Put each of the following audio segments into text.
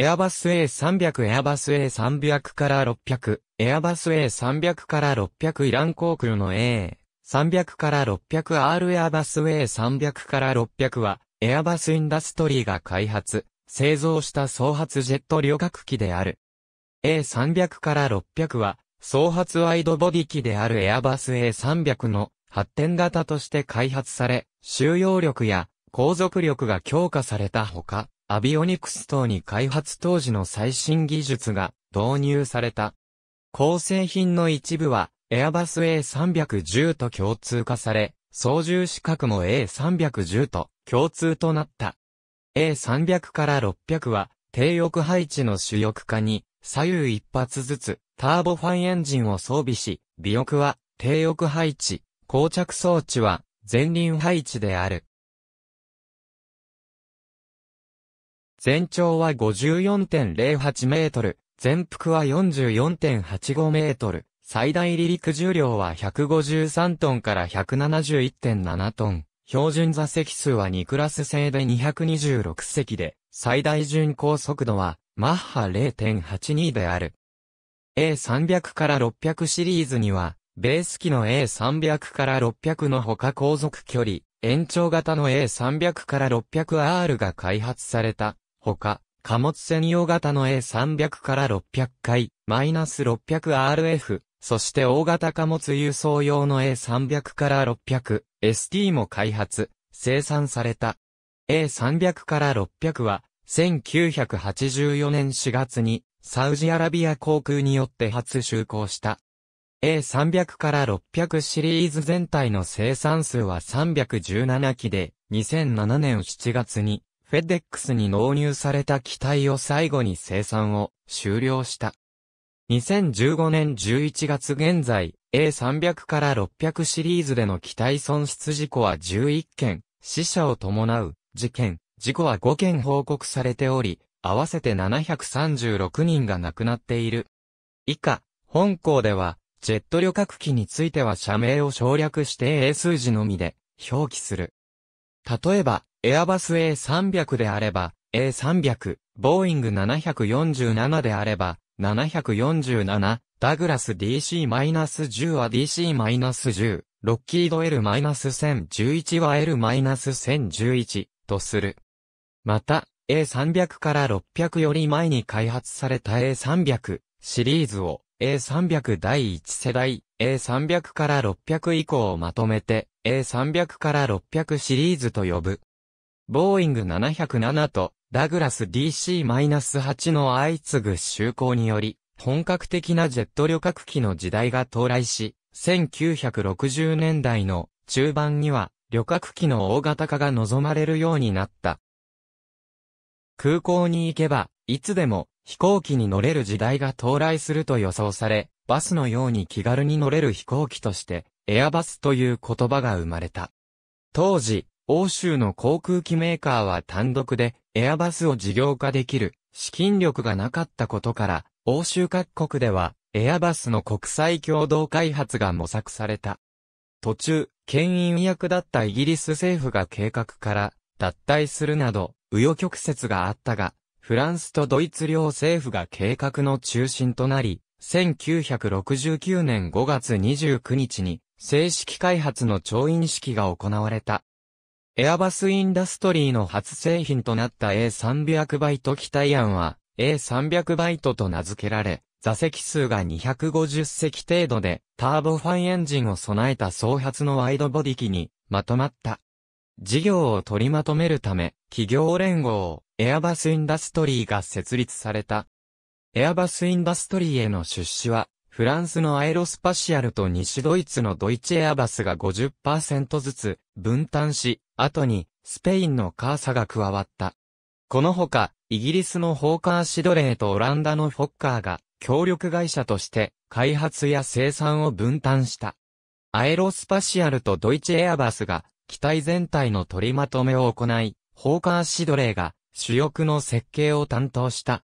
エアバス A300 エアバス A300 から600、エアバス A300 から600イラン航空の A300 から 600R エアバス A300 から600は、エアバスインダストリーが開発、製造した総発ジェット旅客機である。A300 から600は、総発ワイドボディ機であるエアバス A300 の発展型として開発され、収容力や航続力が強化されたほか、アビオニクス等に開発当時の最新技術が導入された。構成品の一部は、エアバス A310 と共通化され、操縦資格も A310 と共通となった。A300 から600は、低翼配置の主翼化に、左右一発ずつ、ターボファンエンジンを装備し、尾翼は、低翼配置、降着装置は、前輪配置である。全長は54.08メートル、全幅は44.85メートル、最大離陸重量は153トンから171.7トン。標準座席数は2クラス制で226席で、最大巡航速度はマッハ0.82である。A300 から600シリーズには、ベース機の A300 から600の他航続距離、延長型の A300 から 600R が開発された。ほか、貨物専用型の A300 から600回、マイナス 600RF、そして大型貨物輸送用の A300 から 600ST も開発、生産された。A300 から600は、1984年4月に、サウジアラビア航空によって初就航した。A300 から600シリーズ全体の生産数は317機で、2007年7月にフェデックスに納入された機体を最後に生産を終了した。2015年11月現在、A300 から600シリーズでの機体損失事故は11件、死者を伴う事件、事故は5件報告されており、合わせて736人が亡くなっている。以下、本校では、ジェット旅客機については社名を省略して A 数字のみで表記する。例えば、エアバス A300 であれば、A300、ボーイング747であれば、747、ダグラス DC-10 は DC-10、ロッキード L-1011 は L-1011 とする。また、A300 から600より前に開発された A300 シリーズを A300 第1世代、A300 から600以降をまとめて A300 から600シリーズと呼ぶ。ボーイング707とダグラス DC-8 の相次ぐ就航により、本格的なジェット旅客機の時代が到来し、1960年代の中盤には旅客機の大型化が望まれるようになった。空港に行けば、いつでも飛行機に乗れる時代が到来すると予想され、バスのように気軽に乗れる飛行機として、エアバスという言葉が生まれた。当時、欧州の航空機メーカーは単独でエアバスを事業化できる資金力がなかったことから、欧州各国ではエアバスの国際共同開発が模索された。途中、牽引役だったイギリス政府が計画から脱退するなど、右余曲折があったが、フランスとドイツ両政府が計画の中心となり、1969年5月29日に正式開発の調印式が行われた。エアバスインダストリーの初製品となった A300 バイト機体案は A300 バイトと名付けられ、座席数が250席程度で、ターボファンエンジンを備えた創発のワイドボディ機に、まとまった。事業を取りまとめるため、企業連合、エアバスインダストリーが設立された。エアバスインダストリーへの出資は、フランスのアエロスパシアルと西ドイツのドイツエアバスが50%ずつ分担し、後にスペインのカーサが加わった。このほか、イギリスのホーカーシドレーとオランダのフォッカーが協力会社として開発や生産を分担した。アエロスパシアルとドイツエアバスが機体全体の取りまとめを行い、ホーカーシドレーが主翼の設計を担当した。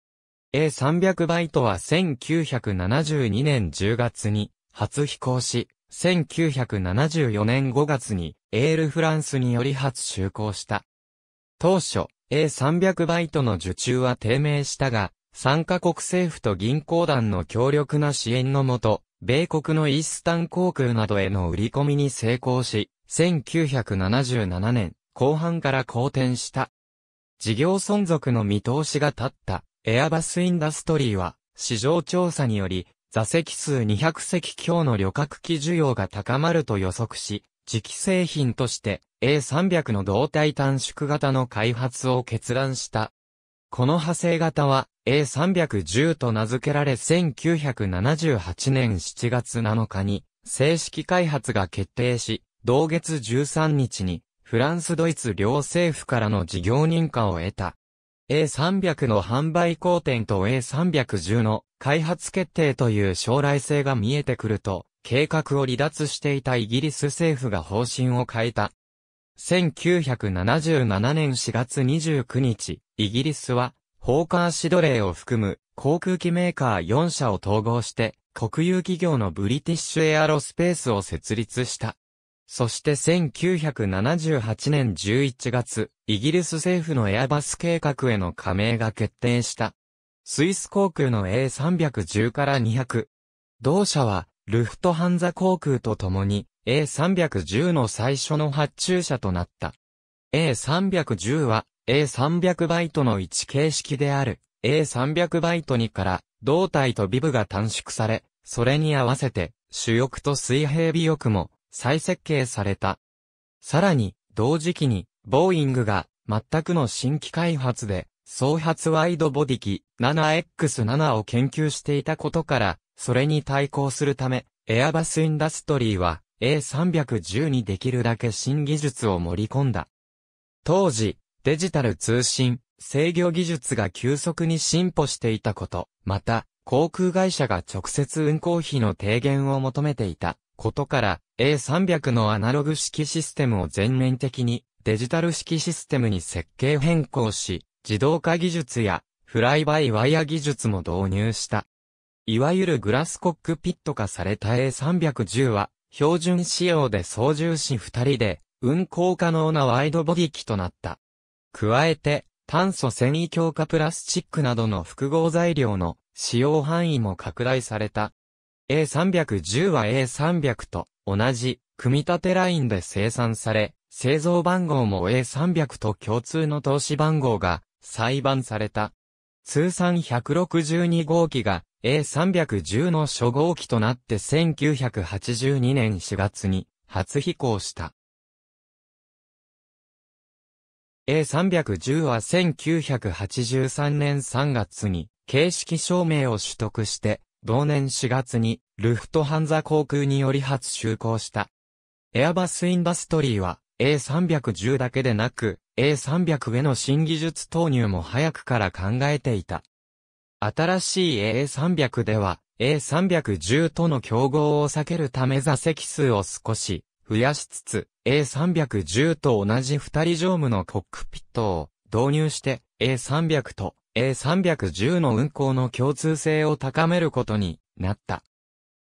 A300 バイトは1972年10月に初飛行し、1974年5月にエールフランスにより初就航した。当初、A300 バイトの受注は低迷したが、参加国政府と銀行団の強力な支援のもと、米国のイースタン航空などへの売り込みに成功し、1977年後半から好転した。事業存続の見通しが立ったエアバスインダストリーは、市場調査により、座席数200席強の旅客機需要が高まると予測し、次期製品として A300 の胴体短縮型の開発を決断した。この派生型は A310 と名付けられ1978年7月7日に正式開発が決定し、同月13日にフランスドイツ両政府からの事業認可を得た。A300 の販売工程と A310 の開発決定という将来性が見えてくると、計画を離脱していたイギリス政府が方針を変えた。1977年4月29日、イギリスは、ホーカーシドレーを含む航空機メーカー4社を統合して、国有企業のブリティッシュエアロスペースを設立した。そして1978年11月、イギリス政府のエアバス計画への加盟が決定した。スイス航空の A310 から200。同社は、ルフトハンザ航空と共に A310 の最初の発注者となった。A310 は A300 バイトの1形式である A300 バイト2から胴体と尾部が短縮され、それに合わせて主翼と水平尾翼も再設計された。さらに、同時期に、ボーイングが、全くの新規開発で、総発ワイドボディ機 7X7 を研究していたことから、それに対抗するため、エアバスインダストリーは A310 にできるだけ新技術を盛り込んだ。当時、デジタル通信、制御技術が急速に進歩していたこと、また、航空会社が直接運航費の低減を求めていたことから、A300 のアナログ式システムを全面的にデジタル式システムに設計変更し、自動化技術やフライバイワイヤ技術も導入した。いわゆるグラスコックピット化された A310 は、標準仕様で操縦士2人で、運行可能なワイドボディ機となった。加えて、炭素繊維強化プラスチックなどの複合材料の使用範囲も拡大された。A310 は A300 と同じ、組み立てラインで生産され、製造番号も A300 と共通の投資番号が裁判された。通算162号機が A310 の初号機となって1982年4月に初飛行した。A310 は1983年3月に形式証明を取得して同年4月に、ルフトハンザ航空により初就航した。エアバスインダストリーは、A310 だけでなく、A300 への新技術投入も早くから考えていた。新しい A300 では、A310 との競合を避けるため座席数を少し増やしつつ、A310 と同じ二人乗務のコックピットを導入して、A300 と A310 の運行の共通性を高めることになった。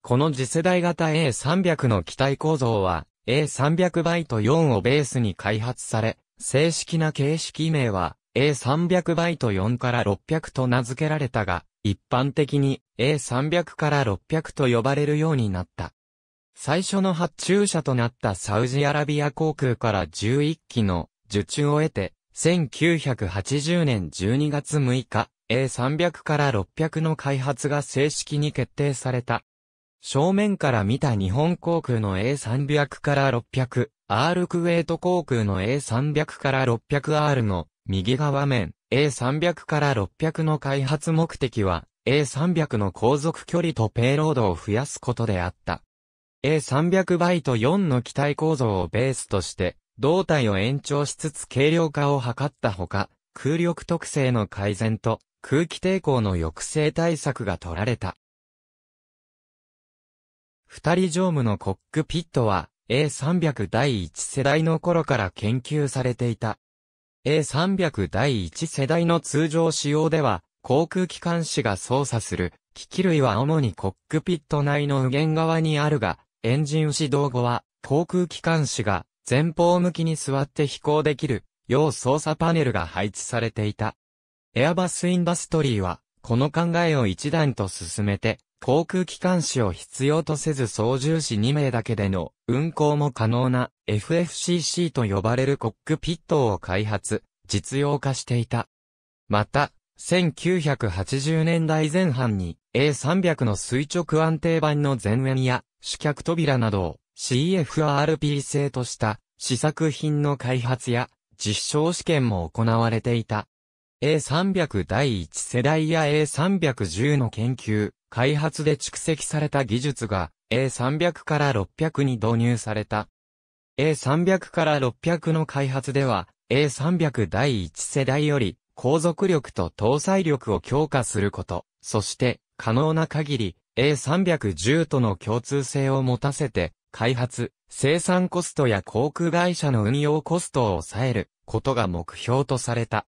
この次世代型 A300 の機体構造は A300 バイト4をベースに開発され、正式な形式名は A300 バイト4から600と名付けられたが、一般的に A300 から600と呼ばれるようになった。最初の発注者となったサウジアラビア航空から11機の受注を得て、1980年12月6日、A300 から600の開発が正式に決定された。正面から見た日本航空の A300 から600、R クウェート航空の A300 から 600R の右側面 A300 から600の開発目的は A300 の航続距離とペイロードを増やすことであった。A300 バイト4の機体構造をベースとして胴体を延長しつつ軽量化を図ったほか、空力特性の改善と空気抵抗の抑制対策が取られた。二人乗務のコックピットは A300 第1世代の頃から研究されていた。A300 第1世代の通常仕様では航空機関士が操作する機器類は主にコックピット内の右舷側にあるが、エンジン指導後は航空機関士が前方向きに座って飛行できる、要操作パネルが配置されていた。エアバスインダストリーは、この考えを一段と進めて、航空機関士を必要とせず操縦士2名だけでの運航も可能な FFCC と呼ばれるコックピットを開発、実用化していた。また、1980年代前半に A300 の垂直安定板の前縁や主脚扉などを CFRP 製とした試作品の開発や実証試験も行われていた。A300 第1世代や A310 の研究、開発で蓄積された技術が A300 から600に導入された。A300 から600の開発では A300 第1世代より航続力と搭載力を強化すること、そして可能な限り A310 との共通性を持たせて開発、生産コストや航空会社の運用コストを抑えることが目標とされた。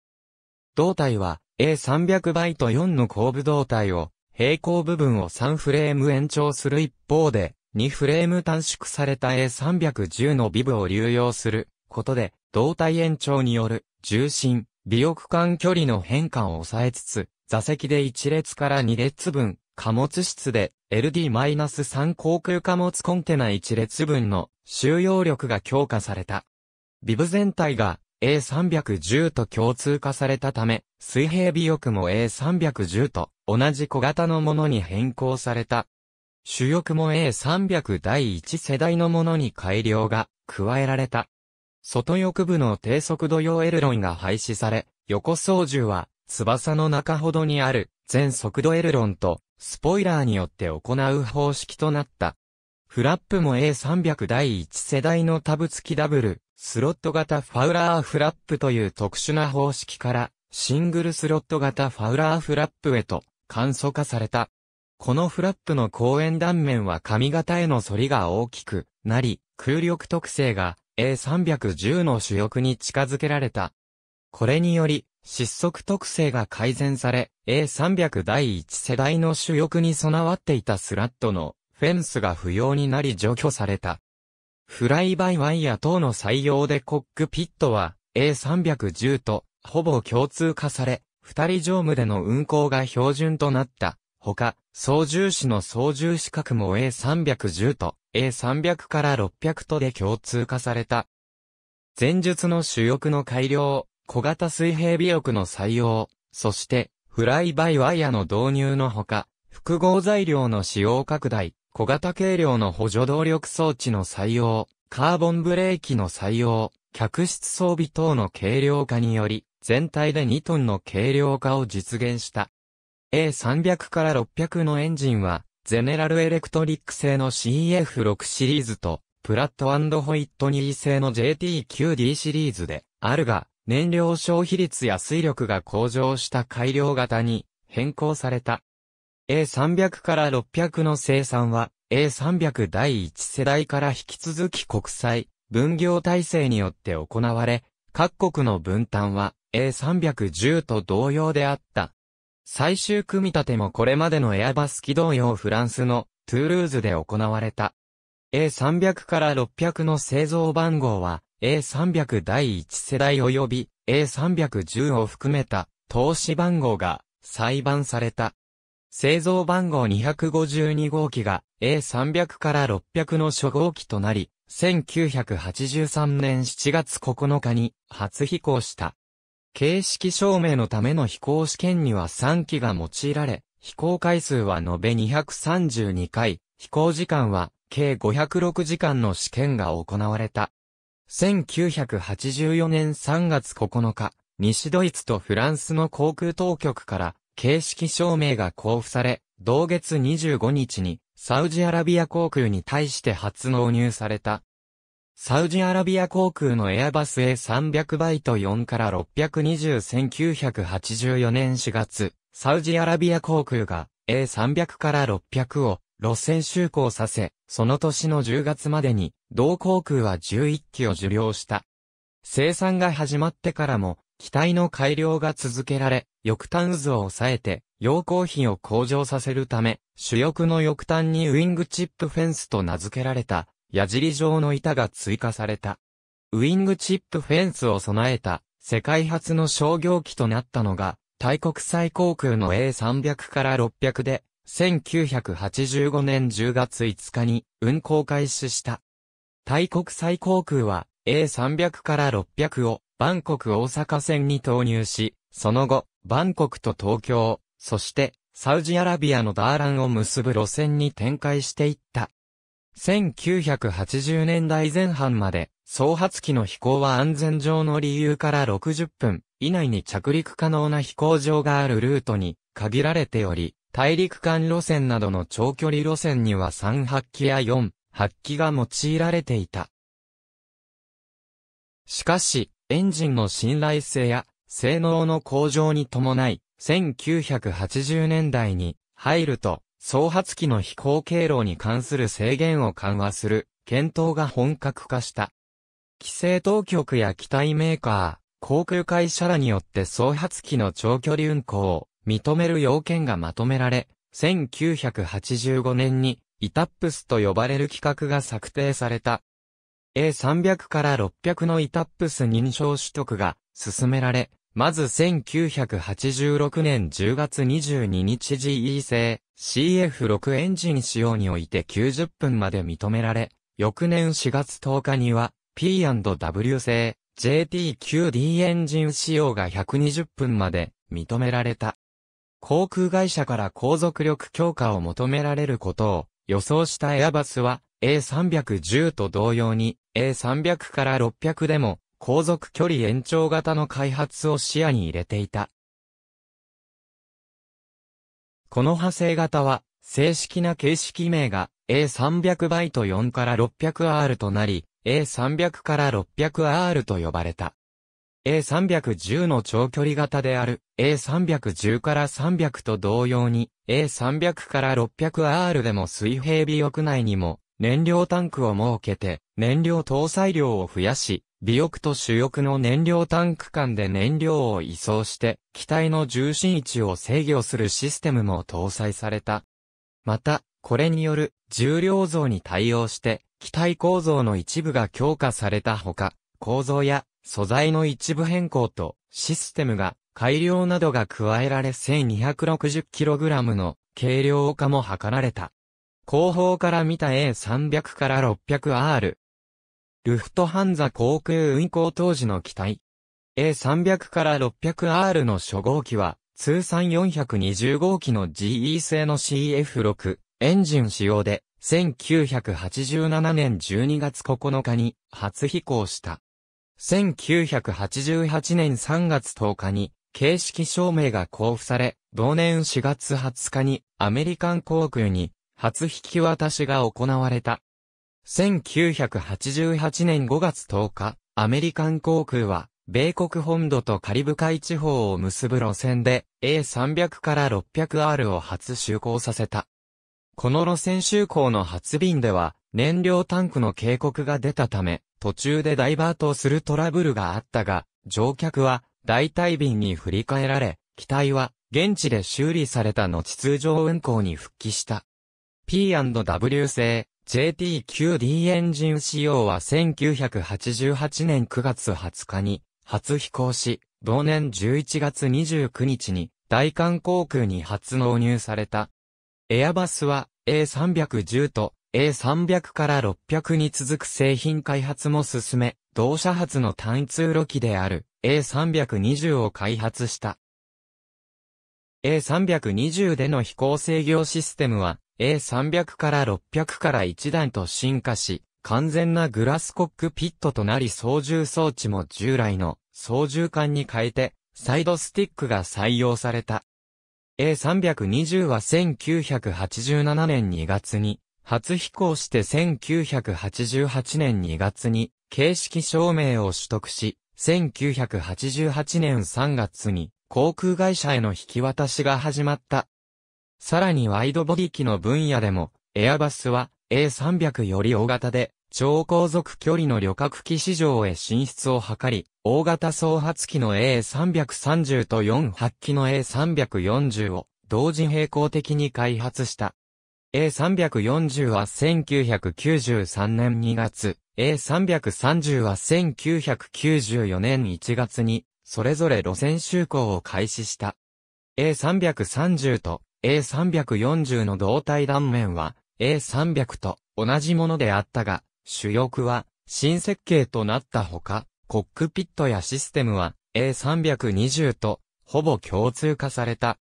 胴体は A300 バイト4の後部胴体を平行部分を3フレーム延長する一方で2フレーム短縮された A310 のビブを流用することで胴体延長による重心、尾翼間距離の変化を抑えつつ座席で1列から2列分貨物室で LD-3 航空貨物コンテナ1列分の収容力が強化された。ビブ全体が A310 と共通化されたため、水平尾翼も A310 と同じ小型のものに変更された。主翼も A300 第1世代のものに改良が加えられた。外翼部の低速度用エルロンが廃止され、横操縦は翼の中ほどにある全速度エルロンとスポイラーによって行う方式となった。フラップも A300 第1世代のタブ付きダブル、スロット型ファウラーフラップという特殊な方式から、シングルスロット型ファウラーフラップへと簡素化された。このフラップの後円断面は髪型への反りが大きくなり、空力特性が A310 の主翼に近づけられた。これにより、失速特性が改善され、A300 第1世代の主翼に備わっていたスラットのフェンスが不要になり除去された。フライバイワイヤ等の採用でコックピットは A310 とほぼ共通化され、二人乗務での運行が標準となった。ほか、操縦士の操縦資格も A310 と A300 から600とで共通化された。前述の主翼の改良、小型水平尾翼の採用、そして、フライバイワイヤの導入のほか、複合材料の使用拡大、小型軽量の補助動力装置の採用、カーボンブレーキの採用、客室装備等の軽量化により、全体で2トンの軽量化を実現した。A300 から600のエンジンは、ゼネラルエレクトリック製の CF6 シリーズと、プラットホイットニー製の JT9D シリーズで、あるが、燃料消費率や水力が向上した改良型に変更された。A300 から600の生産は A300 第1世代から引き続き国際分業体制によって行われ、各国の分担は A310 と同様であった。最終組み立てもこれまでのエアバス機同様フランスのトゥールーズで行われた。A300 から600の製造番号は A300 第1世代及び A310 を含めた投資番号が裁判された。製造番号252号機が A300 から600の初号機となり、1983年7月9日に初飛行した。形式証明のための飛行試験には3機が用いられ、飛行回数は延べ232回、飛行時間は計506時間の試験が行われた。1984年3月9日、西ドイツとフランスの航空当局から形式証明が交付され、同月25日にサウジアラビア航空に対して初納入された。サウジアラビア航空のエアバス A300 バイト4から6201984年4月、サウジアラビア航空が A300 から600を路線就航させ、その年の10月までに同航空は11機を受領した。生産が始まってからも、機体の改良が続けられ、翼端渦を抑えて、溶鉱費を向上させるため、主翼の翼端にウィングチップフェンスと名付けられた、矢尻状の板が追加された。ウィングチップフェンスを備えた、世界初の商業機となったのが、大国際航空の A300 から600で、1985年10月5日に運航開始した。大国際航空は A300 から600をバンコク大阪線に投入し、その後、バンコクと東京、そしてサウジアラビアのダーランを結ぶ路線に展開していった。1980年代前半まで、総発機の飛行は安全上の理由から60分以内に着陸可能な飛行場があるルートに限られており、大陸間路線などの長距離路線には3発機や4発揮が用いられていた。しかし、エンジンの信頼性や性能の向上に伴い、1980年代に入ると、創発機の飛行経路に関する制限を緩和する検討が本格化した。規制当局や機体メーカー、航空会社らによって創発機の長距離運航を認める要件がまとめられ、1985年にイタップスと呼ばれる規格が策定された。A300 から600のイタップス認証取得が進められ、まず1986年10月22日 GE 製 CF6 エンジン使用において90分まで認められ、翌年4月10日には P&W 製 JT9D エンジン使用が120分まで認められた。航空会社から航続力強化を求められることを予想したエアバスは A310 と同様に A300 から600でも航続距離延長型の開発を視野に入れていた。この派生型は正式な形式名が A300 バイト4から 600R となり A300 から 600R と呼ばれた。A310 の長距離型である A310 から300と同様に A300 から 600R でも水平尾翼内にも燃料タンクを設けて燃料搭載量を増やし尾翼と主翼の燃料タンク間で燃料を移送して機体の重心位置を制御するシステムも搭載された。また、これによる重量増に対応して機体構造の一部が強化されたほか構造や素材の一部変更とシステムが改良などが加えられ 1260kg の軽量化も図られた。後方から見た A300 から 600R。ルフトハンザ航空運航当時の機体。A300 から 600R の初号機は、通算420号機の GE 製の CF6 エンジン使用で、1987年12月9日に初飛行した。1988年3月10日に、形式証明が交付され、同年4月20日に、アメリカン航空に、初引き渡しが行われた。1988年5月10日、アメリカン航空は、米国本土とカリブ海地方を結ぶ路線で A300 から 600R を初就航させた。この路線就航の初便では燃料タンクの警告が出たため、途中でダイバートするトラブルがあったが、乗客は代替便に振り替えられ、機体は現地で修理された後通常運行に復帰した。P&W 製 JT9D エンジン仕様は1988年9月20日に初飛行し、同年11月29日に大韓航空に初納入された。エアバスは A310 と A300 から600に続く製品開発も進め、同社発の単通路機である A320 を開発した。A320 での飛行制御システムは A300 から600から1段と進化し、完全なグラスコックピットとなり操縦装置も従来の操縦管に変えて、サイドスティックが採用された。A320 は1987年2月に初飛行して1988年2月に形式証明を取得し、1988年3月に航空会社への引き渡しが始まった。さらにワイドボディ機の分野でも、エアバスは A300 より大型で、超高速距離の旅客機市場へ進出を図り、大型総発機の A330 と4発機の A340 を同時並行的に開発した。A340 は1993年2月、A330 は1994年1月に、それぞれ路線就航を開始した。A330 と A340 の胴体断面は A300 と同じものであったが、主翼は新設計となったほか、コックピットやシステムは A320 とほぼ共通化された。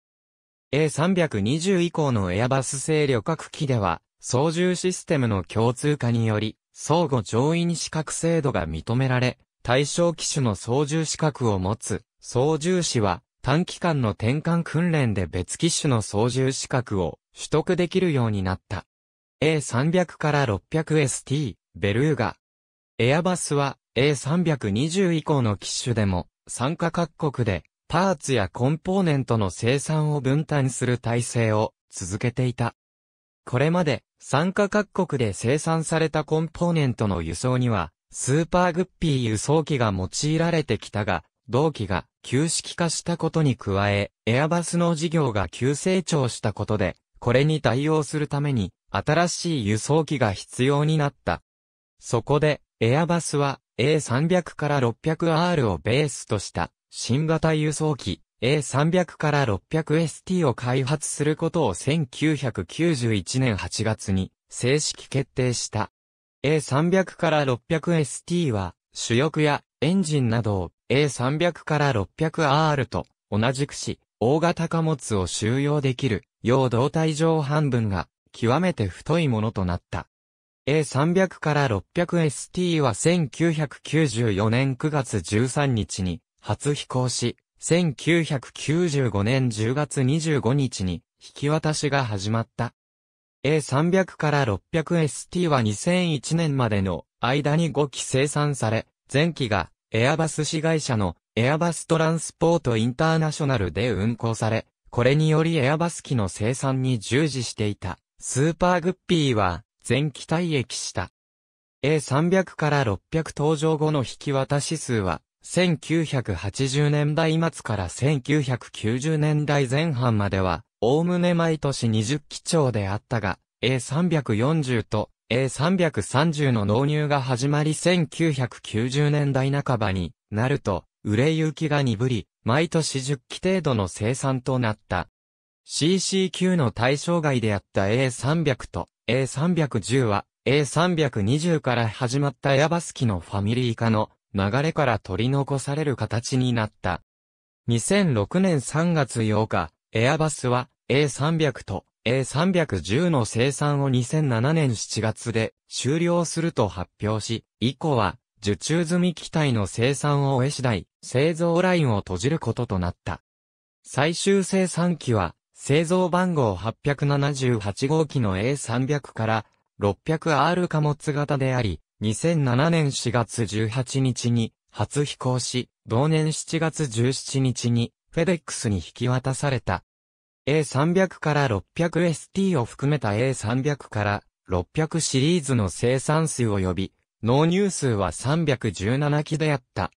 A320 以降のエアバス製旅客機では、操縦システムの共通化により、相互乗員資格制度が認められ、対象機種の操縦資格を持つ、操縦士は、短期間の転換訓練で別機種の操縦資格を取得できるようになった。A300 から 600ST、ベルーガ。エアバスは A320 以降の機種でも、参加各国でパーツやコンポーネントの生産を分担する体制を続けていた。これまで、参加各国で生産されたコンポーネントの輸送には、スーパーグッピー輸送機が用いられてきたが、同機が旧式化したことに加え、エアバスの事業が急成長したことで、これに対応するために、新しい輸送機が必要になった。そこで、エアバスは A300 から 600R をベースとした新型輸送機 A300 から 600ST を開発することを1991年8月に正式決定した。A300 から 600ST は主翼やエンジンなどを A300 から 600R と同じくし、大型貨物を収容できる、要胴体上半分が極めて太いものとなった。A300 から 600ST は1994年9月13日に初飛行し、1995年10月25日に引き渡しが始まった。A300 から 600ST は2001年までの間に5機生産され、前期がエアバス市会社のエアバストランスポートインターナショナルで運行され、これによりエアバス機の生産に従事していたスーパーグッピーは前期退役した。A300 から600登場後の引き渡し数は1980年代末から1990年代前半までは、おおむね毎年20基調であったが、A340 と A330 の納入が始まり1990年代半ばになると、売れ行きが鈍り、毎年10機程度の生産となった。CCQ の対象外であった A300 と A310 は A320 から始まったエアバス機のファミリー化の流れから取り残される形になった。2006年3月8日、エアバスは A300 と A310 の生産を2007年7月で終了すると発表し、以降は受注済み機体の生産を終え次第、製造ラインを閉じることとなった。最終生産機は、製造番号878号機の A300 から 600R 貨物型であり、2007年4月18日に初飛行し、同年7月17日にフェデックスに引き渡された。A300 から 600ST を含めた A300 から600シリーズの生産数及び、納入数は317機であった。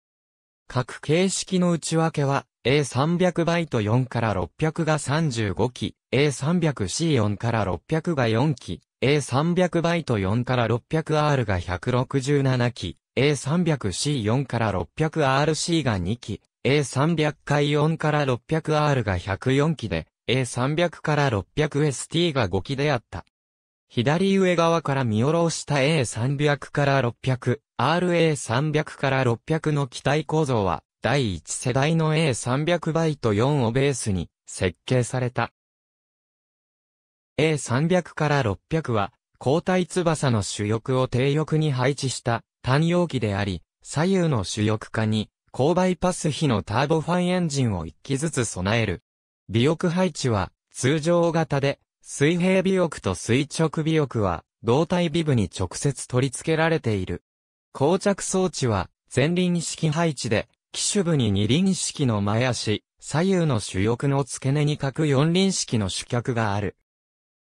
各形式の内訳は、A300 バイト4から600が35機、A300C4 から600が4機、A300 バイト4から 600R が167機、A300C4 から 600RC が2機、A300 回4から 600R が104機で、A300 から 600ST が5機であった。左上側から見下ろした A300 から600、RA300 から600の機体構造は、第1世代の A300 バイト4をベースに設計された。A300 から600は、交代翼の主翼を低翼に配置した単容器であり、左右の主翼下に、高バイパス比のターボファンエンジンを1機ずつ備える。尾翼配置は、通常型で、水平尾翼と垂直尾翼は、胴体尾部に直接取り付けられている。膠着装置は、前輪式配置で、機種部に二輪式の前足、左右の主翼の付け根に各四輪式の主脚がある。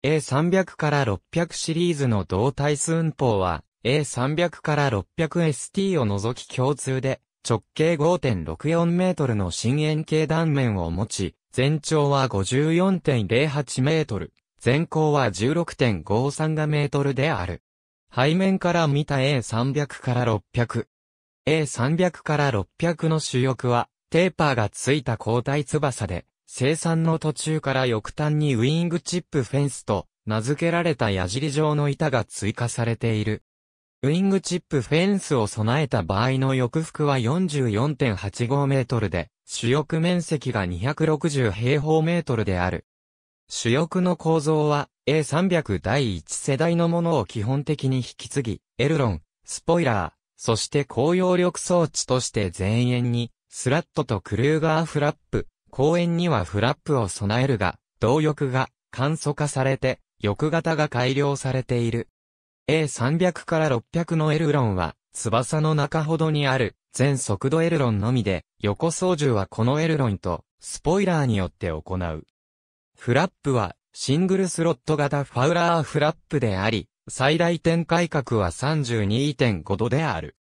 A300 から600シリーズの動体寸法は A300 から 600ST を除き共通で直径5.64メートルの深円形断面を持ち、全長は54.08メートル、全高は16.53がメートルである。背面から見た A300 から600。A300 から600の主翼は、テーパーがついた交代翼で、生産の途中から翼端にウィングチップフェンスと名付けられた矢尻状の板が追加されている。ウィングチップフェンスを備えた場合の翼幅は44.85メートルで、主翼面積が260平方メートルである。主翼の構造は A300 第1世代のものを基本的に引き継ぎ、エルロン、スポイラー、そして高揚力装置として前縁に、スラットとクルーガーフラップ、公園にはフラップを備えるが、動力が簡素化されて、翼型が改良されている。A300 から600のエルロンは、翼の中ほどにある、全速度エルロンのみで、横操縦はこのエルロンと、スポイラーによって行う。フラップは、シングルスロット型ファウラーフラップであり、最大展開角は32.5度である。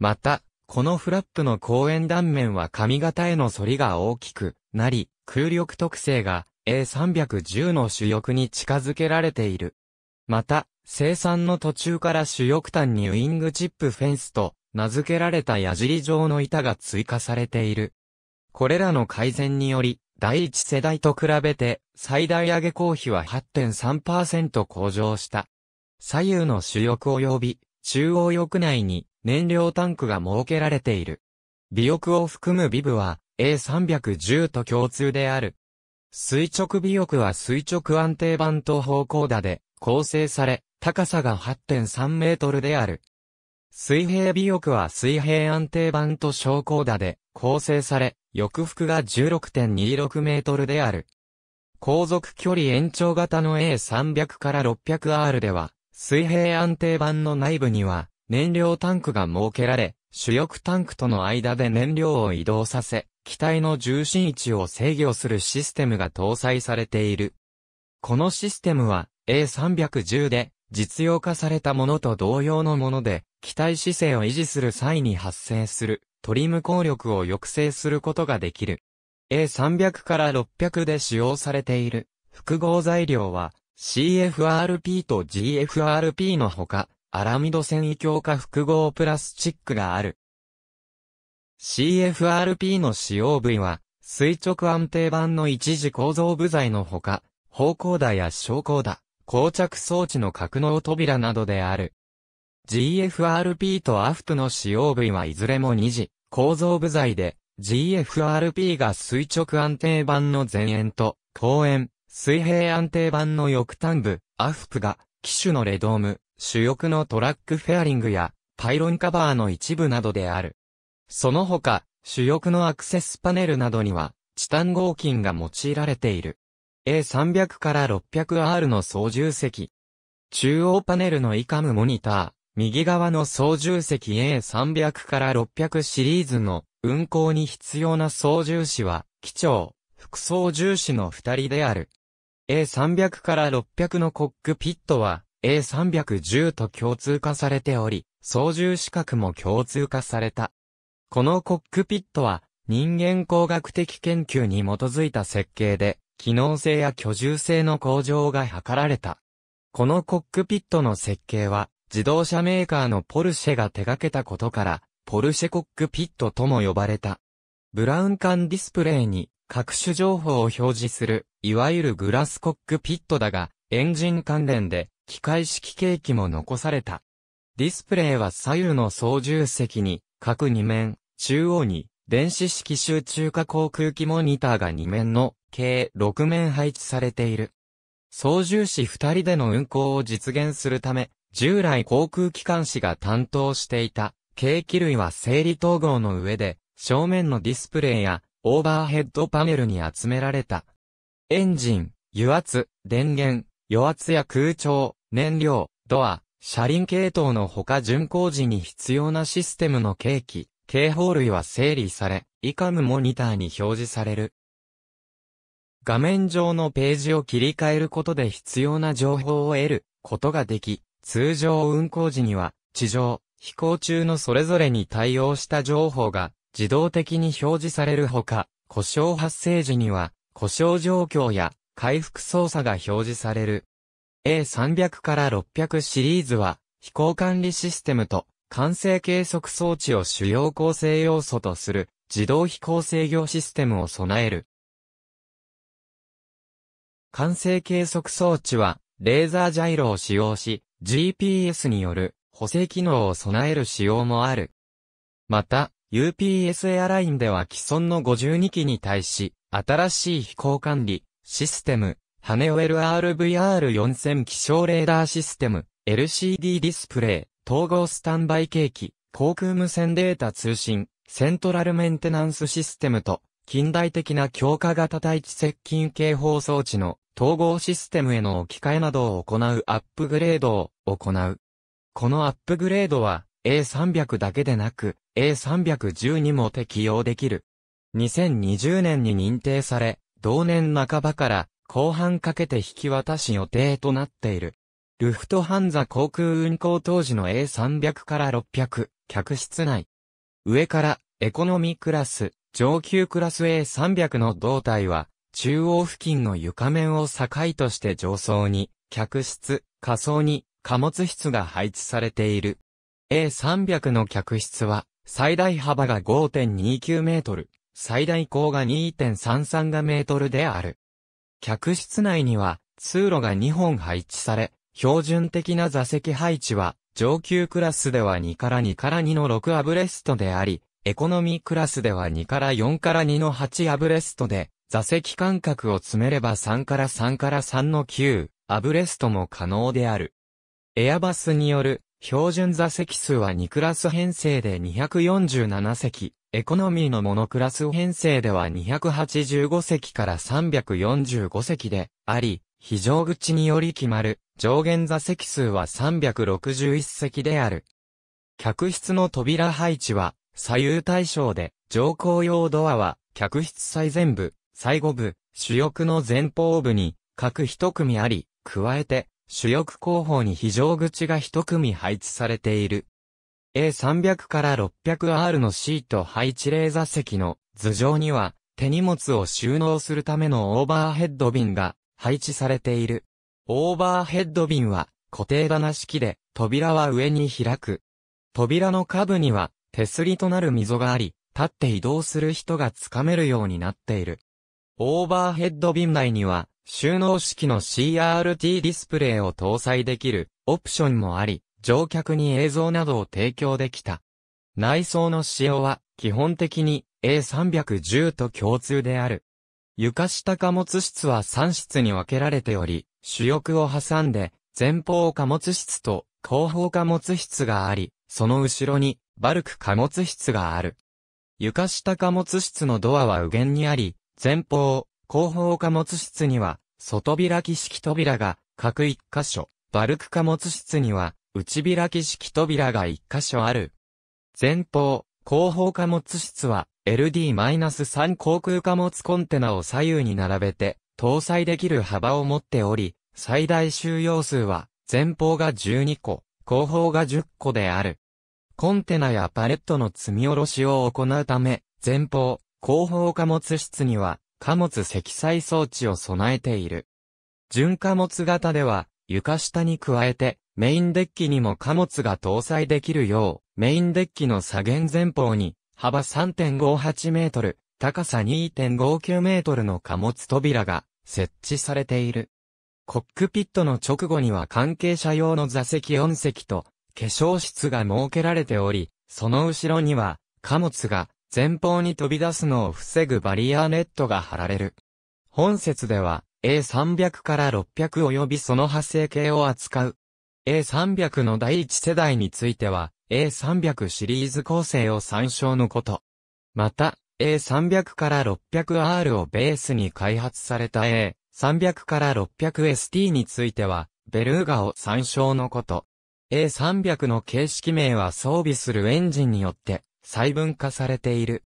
また、このフラップの公円断面は髪型への反りが大きくなり、空力特性が A310 の主翼に近づけられている。また、生産の途中から主翼端にウイングチップフェンスと名付けられた矢尻状の板が追加されている。これらの改善により、第一世代と比べて最大上げ工費は8.3%向上した。左右の主翼及び中央翼内に燃料タンクが設けられている。尾翼を含む尾部は A310 と共通である。垂直尾翼は垂直安定板と方向打で構成され、高さが8.3メートルである。水平尾翼は水平安定板と昇降打で構成され、翼幅が16.26メートルである。航続距離延長型の A300 から 600R では、水平安定板の内部には、燃料タンクが設けられ、主力タンクとの間で燃料を移動させ、機体の重心位置を制御するシステムが搭載されている。このシステムは A310 で実用化されたものと同様のもので、機体姿勢を維持する際に発生するトリム効力を抑制することができる。A300 から600で使用されている複合材料は CFRP と GFRP のほか、アラミド繊維強化複合プラスチックがある。CFRP の使用部位は、垂直安定板の一時構造部材のほか、方向打や昇降打、膠着装置の格納扉などである。GFRP とアフトの使用部位はいずれも二次構造部材で、GFRP が垂直安定板の前縁と後縁、水平安定板の翼端部、アフプが、機種のレドーム、主翼のトラックフェアリングや、パイロンカバーの一部などである。その他、主翼のアクセスパネルなどには、チタン合金が用いられている。A300 から 600R の操縦席。中央パネルのイカムモニター、右側の操縦席 A300 から600シリーズの運行に必要な操縦士は、機長、副操縦士の二人である。A300 から600のコックピットは、A310 と共通化されており、操縦資格も共通化された。このコックピットは、人間工学的研究に基づいた設計で、機能性や居住性の向上が図られた。このコックピットの設計は、自動車メーカーのポルシェが手掛けたことから、ポルシェコックピットとも呼ばれた。ブラウン管ディスプレイに各種情報を表示する、いわゆるグラスコックピットだが、エンジン関連で機械式計器も残された。ディスプレイは左右の操縦席に、各2面、中央に、電子式集中化航空機モニターが2面の、計6面配置されている。操縦士2人での運航を実現するため、従来航空機関士が担当していた、計器類は整理統合の上で、正面のディスプレイや、オーバーヘッドパネルに集められた。エンジン、油圧、電源、余圧や空調、燃料、ドア、車輪系統のほか巡航時に必要なシステムの計器、警報類は整理され、以下のモニターに表示される。画面上のページを切り替えることで必要な情報を得ることができ、通常運行時には、地上、飛行中のそれぞれに対応した情報が自動的に表示されるほか、故障発生時には、故障状況や回復操作が表示される。A300 から600シリーズは、飛行管理システムと、完成計測装置を主要構成要素とする、自動飛行制御システムを備える。完成計測装置は、レーザージャイロを使用し、GPS による補正機能を備える仕様もある。また、UPS エアラインでは既存の52機に対し、新しい飛行管理、システム、ハネオ LRVR4000 気象レーダーシステム、LCD ディスプレイ、統合スタンバイケーキ、航空無線データ通信、セントラルメンテナンスシステムと、近代的な強化型対地接近警報装置の統合システムへの置き換えなどを行うアップグレードを行う。このアップグレードは A300 だけでなく A310 にも適用できる。2020年に認定され、同年半ばから後半かけて引き渡し予定となっている。ルフトハンザ航空運航当時の A300 から600、客室内。上からエコノミークラス、上級クラス A300 の胴体は、中央付近の床面を境として上層に、客室、下層に、貨物室が配置されている。A300 の客室は、最大幅が5.29メートル、最大高が2.33がメートルである。客室内には通路が2本配置され、標準的な座席配置は上級クラスでは2から2から2の6アブレストであり、エコノミークラスでは2から4から2の8アブレストで、座席間隔を詰めれば3から3から3の9アブレストも可能である。エアバスによる標準座席数は2クラス編成で247席、エコノミーのモノクラス編成では285席から345席であり、非常口により決まる上限座席数は361席である。客室の扉配置は左右対称で、乗降用ドアは客室最前部、最後部、主翼の前方部に各一組あり、加えて主翼後方に非常口が一組配置されている。A300 から 600R のシート配置レーザー席の頭上には手荷物を収納するためのオーバーヘッド瓶が配置されている。オーバーヘッド瓶は固定棚式で扉は上に開く。扉の下部には手すりとなる溝があり、立って移動する人がつかめるようになっている。オーバーヘッド瓶内には収納式の CRT ディスプレイを搭載できるオプションもあり、乗客に映像などを提供できた。内装の仕様は基本的に A310 と共通である。床下貨物室は3室に分けられており、主翼を挟んで前方貨物室と後方貨物室があり、その後ろにバルク貨物室がある。床下貨物室のドアは右舷にあり、前方、後方貨物室には外開き式扉が各1箇所、バルク貨物室には内開き式扉が一箇所ある。前方、後方貨物室は LD-3 航空貨物コンテナを左右に並べて搭載できる幅を持っており、最大収容数は前方が12個、後方が10個である。コンテナやパレットの積み下ろしを行うため、前方、後方貨物室には貨物積載装置を備えている。純貨物型では床下に加えてメインデッキにも貨物が搭載できるよう、メインデッキの左舷前方に、幅3.58メートル、高さ2.59メートルの貨物扉が設置されている。コックピットの直後には関係者用の座席4席と、化粧室が設けられており、その後ろには、貨物が前方に飛び出すのを防ぐバリアネットが張られる。本説では、A300 から600及びその派生系を扱う A300 の第一世代については、A300 シリーズ構成を参照のこと。また、A300 から 600R をベースに開発された A300 から 600ST については、ベルーガを参照のこと。A300 の形式名は装備するエンジンによって細分化されている。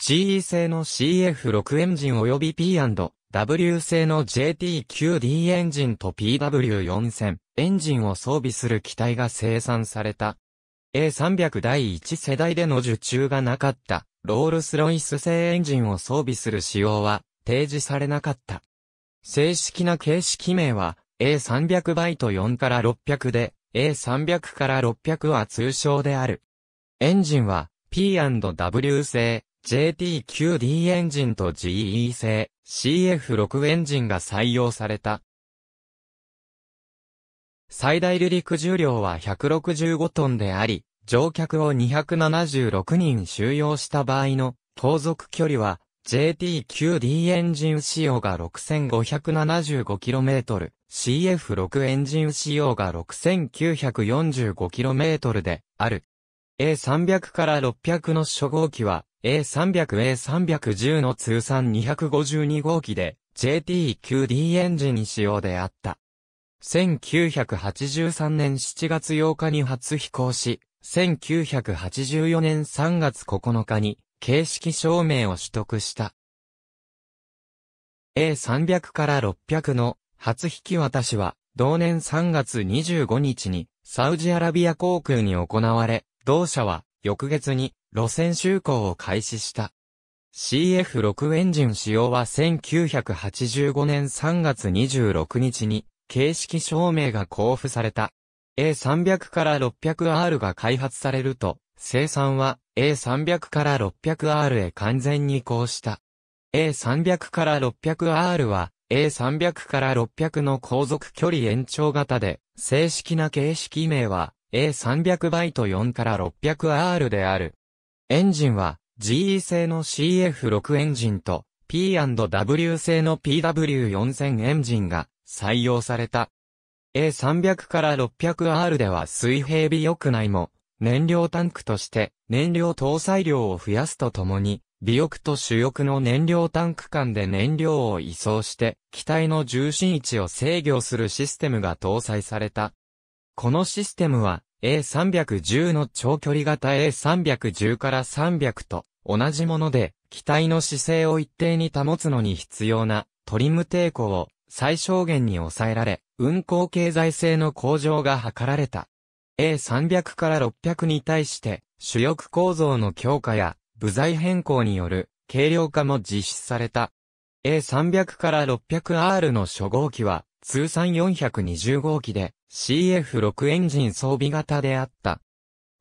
GE 製の CF6 エンジン及び P&G W 製の JT9D エンジンと PW4000 エンジンを装備する機体が生産された。A300 第1世代での受注がなかったロールスロイス製エンジンを装備する仕様は提示されなかった。正式な形式名は A300 バイト4から600で A300 から600は通称である。エンジンは P&W 製 JT9D エンジンと GE 製 CF6 エンジンが採用された。最大離陸重量は165トンであり、乗客を276人収容した場合の航続距離は JT9D エンジン仕様が 6575km、CF6 エンジン仕様が 6945km である。A300 から600の初号機は A300A310 の通算252号機で JT9D エンジン使用であった。1983年7月8日に初飛行し、1984年3月9日に形式証明を取得した。A300 から600の初引き渡しは、同年3月25日にサウジアラビア航空に行われ、同社は翌月に路線就航を開始した。CF6 エンジン使用は1985年3月26日に形式証明が交付された。A300 から 600R が開発されると、生産は A300 から 600R へ完全に移行した。A300 から 600R は A300 から600の航続距離延長型で、正式な形式名は A300 バイト4から 600R である。エンジンは GE 製の CF6 エンジンと P&W 製の PW4000 エンジンが採用された。A300 から 600R では水平尾翼内も燃料タンクとして燃料搭載量を増やすとともに尾翼と主翼の燃料タンク間で燃料を移送して機体の重心位置を制御するシステムが搭載された。このシステムは A310 の長距離型 A310 から300と同じもので、機体の姿勢を一定に保つのに必要なトリム抵抗を最小限に抑えられ、運行経済性の向上が図られた。A300 から600に対して、主翼構造の強化や部材変更による軽量化も実施された。A300 から 600R の初号機は通算420号機で CF6 エンジン装備型であった。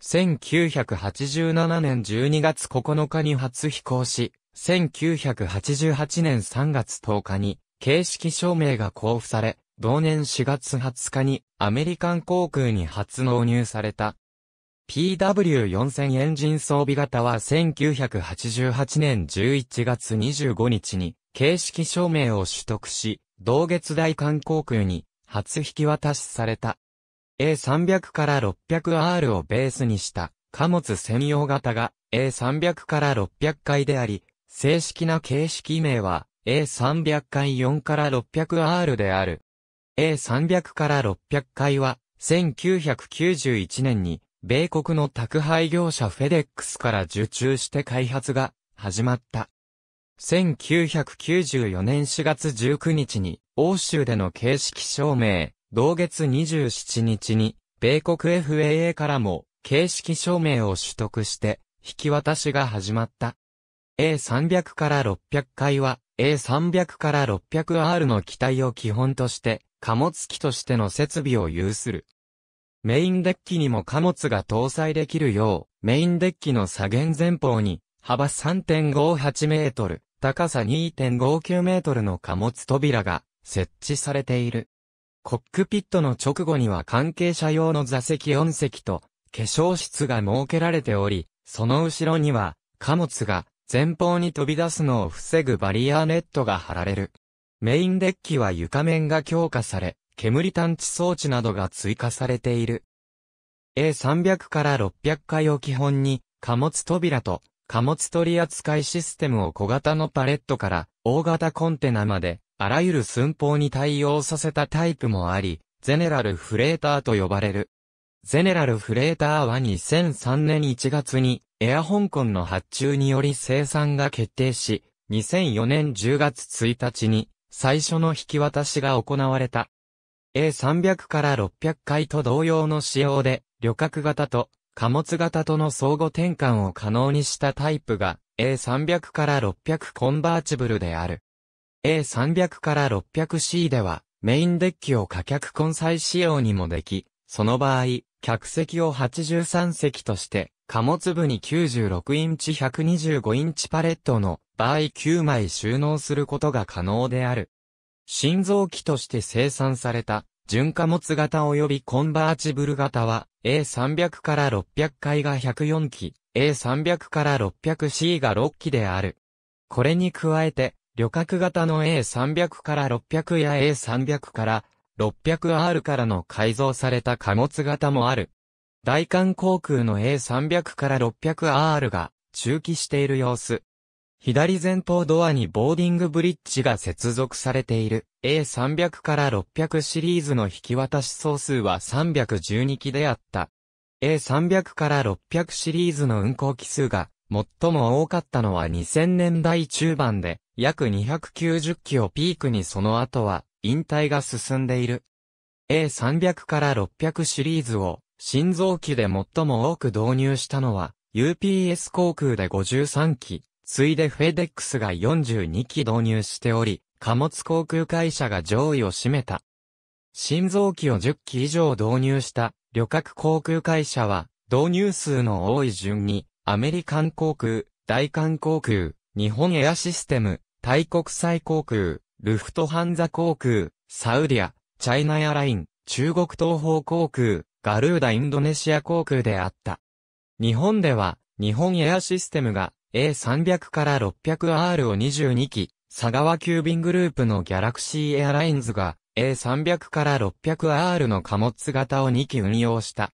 1987年12月9日に初飛行し、1988年3月10日に形式証明が交付され、同年4月20日にアメリカン航空に初納入された。PW4000 エンジン装備型は1988年11月25日に形式証明を取得し、同月大韓航空に初引き渡しされた。A300 から 600R をベースにした貨物専用型が A300 から600回であり、正式な形式名は A300 回4から 600R である。A300 から600回は1991年に米国の宅配業者フェデックスから受注して開発が始まった。1994年4月19日に欧州での形式証明、同月27日に、米国 FAA からも、形式証明を取得して、引き渡しが始まった。A300 から600回は、A300 から 600R の機体を基本として、貨物機としての設備を有する。メインデッキにも貨物が搭載できるよう、メインデッキの左舷前方に、幅3.58メートル、高さ2.59メートルの貨物扉が設置されている。コックピットの直後には関係者用の座席4席と化粧室が設けられており、その後ろには貨物が前方に飛び出すのを防ぐバリアーネットが張られる。メインデッキは床面が強化され、煙探知装置などが追加されている。A300 から600回を基本に、貨物扉と貨物取扱システムを小型のパレットから大型コンテナまであらゆる寸法に対応させたタイプもあり、ゼネラルフレーターと呼ばれる。ゼネラルフレーターは2003年1月に、エア香港の発注により生産が決定し、2004年10月1日に、最初の引き渡しが行われた。A300 から600回と同様の仕様で、旅客型と貨物型との相互転換を可能にしたタイプが A300 から600コンバーチブルである。A300 から 600C では、メインデッキを可客混載仕様にもでき、その場合、客席を83席として、貨物部に96インチ125インチパレットの場合9枚収納することが可能である。心臓機として生産された、純貨物型及びコンバーチブル型は、A300 から600回が104機、A300 から 600C が6機である。これに加えて、旅客型の A300 から600や A300 から 600R からの改造された貨物型もある。大韓航空の A300 から 600R が中期している様子。左前方ドアにボーディングブリッジが接続されている A300 から600シリーズの引き渡し総数は312機であった。A300 から600シリーズの運行機数が最も多かったのは2000年代中盤で、約290機をピークにその後は、引退が進んでいる。A300 から600シリーズを、心臓機で最も多く導入したのは、UPS 航空で53機、ついでフェデックスが42機導入しており、貨物航空会社が上位を占めた。心臓機を10機以上導入した旅客航空会社は、導入数の多い順に、アメリカン航空、大韓航空、日本エアシステム、タイ国際航空、ルフトハンザ航空、サウディア、チャイナエアライン、中国東方航空、ガルーダインドネシア航空であった。日本では、日本エアシステムが A300 から 600R を22機、佐川急便グループのギャラクシーエアラインズが A300 から 600R の貨物型を2機運用した。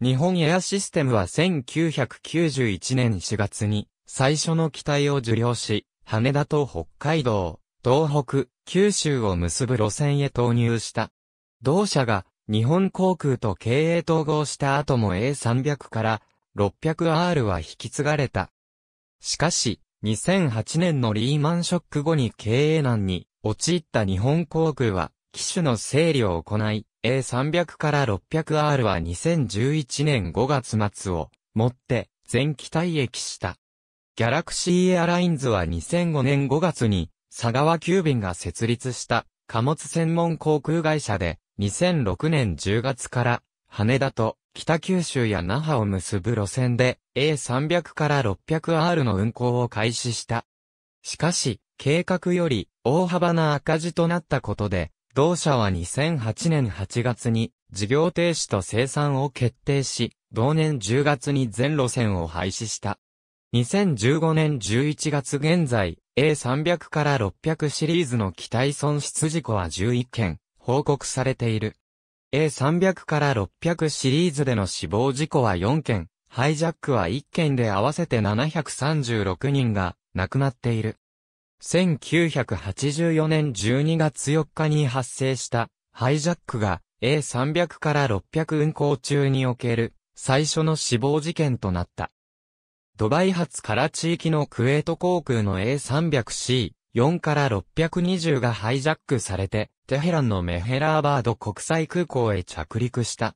日本エアシステムは1991年4月に最初の機体を受領し、羽田と北海道、東北、九州を結ぶ路線へ投入した。同社が日本航空と経営統合した後も A300 から 600R は引き継がれた。しかし、2008年のリーマンショック後に経営難に陥った日本航空は、機種の整理を行い、A300 から 600R は2011年5月末をもって全機体役した。ギャラクシーエアラインズは2005年5月に佐川急便が設立した貨物専門航空会社で2006年10月から羽田と北九州や那覇を結ぶ路線で A300 から 600R の運行を開始した。しかし、計画より大幅な赤字となったことで、同社は2008年8月に事業停止と生産を決定し、同年10月に全路線を廃止した。2015年11月現在、A300 から600シリーズの機体損失事故は11件、報告されている。A300 から600シリーズでの死亡事故は4件、ハイジャックは1件で合わせて736人が亡くなっている。1984年12月4日に発生したハイジャックが A300 から600運行中における最初の死亡事件となった。ドバイ発から地域のクエート航空の A300C、4から620がハイジャックされて、テヘランのメヘラーバード国際空港へ着陸した。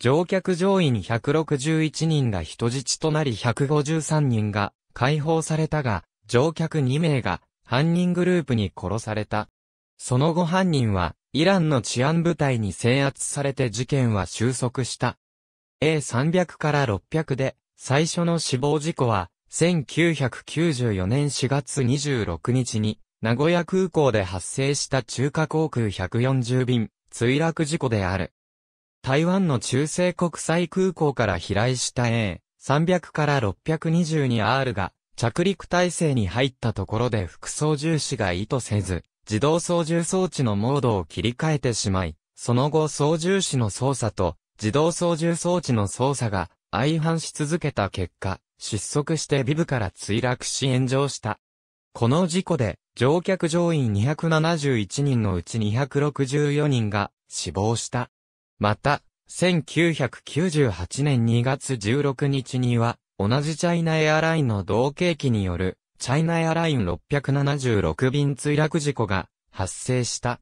乗客乗員161人が人質となり153人が解放されたが、乗客2名が犯人グループに殺された。その後犯人はイランの治安部隊に制圧されて事件は収束した。A300 から600で最初の死亡事故は、1994年4月26日に、名古屋空港で発生した中華航空140便、墜落事故である。台湾の中西国際空港から飛来した A300 から 622R が着陸体制に入ったところで副操縦士が意図せず、自動操縦装置のモードを切り替えてしまい、その後操縦士の操作と自動操縦装置の操作が相反し続けた結果、失速してビブから墜落し炎上した。この事故で、乗客乗員271人のうち264人が死亡した。また、1998年2月16日には、同じチャイナエアラインの同系機による、チャイナエアライン676便墜落事故が発生した。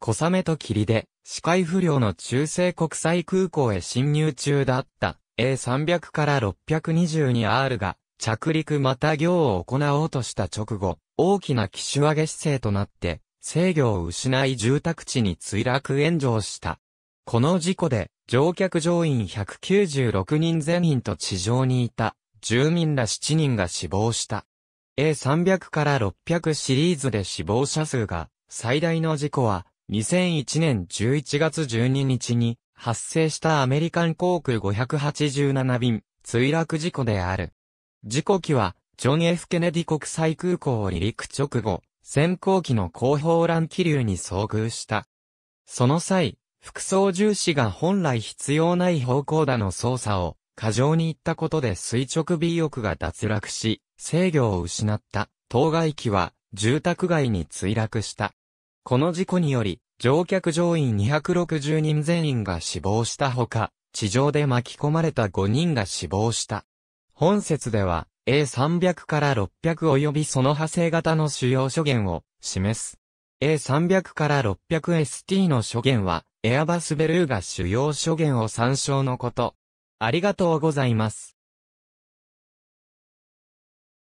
小雨と霧で、視界不良の中西国際空港へ侵入中だった A300 から 622R が着陸また行を行おうとした直後、大きな機種上げ姿勢となって、制御を失い住宅地に墜落炎上した。この事故で、乗客乗員196人全員と地上にいた、住民ら7人が死亡した。A300 から600シリーズで死亡者数が、最大の事故は、2001年11月12日に、発生したアメリカン航空587便、墜落事故である。事故機は、ジョン・ F・ ケネディ国際空港を離陸直後、先行機の後方乱気流に遭遇した。その際、副操縦士が本来必要ない方向だの操作を過剰に行ったことで垂直尾翼が脱落し、制御を失った当該機は住宅街に墜落した。この事故により、乗客乗員260人全員が死亡したほか、地上で巻き込まれた5人が死亡した。本説では、A300 から600及びその派生型の主要諸元を示す。A300 から 600ST の諸元は、エアバスベルーが主要諸元を参照のこと。ありがとうございます。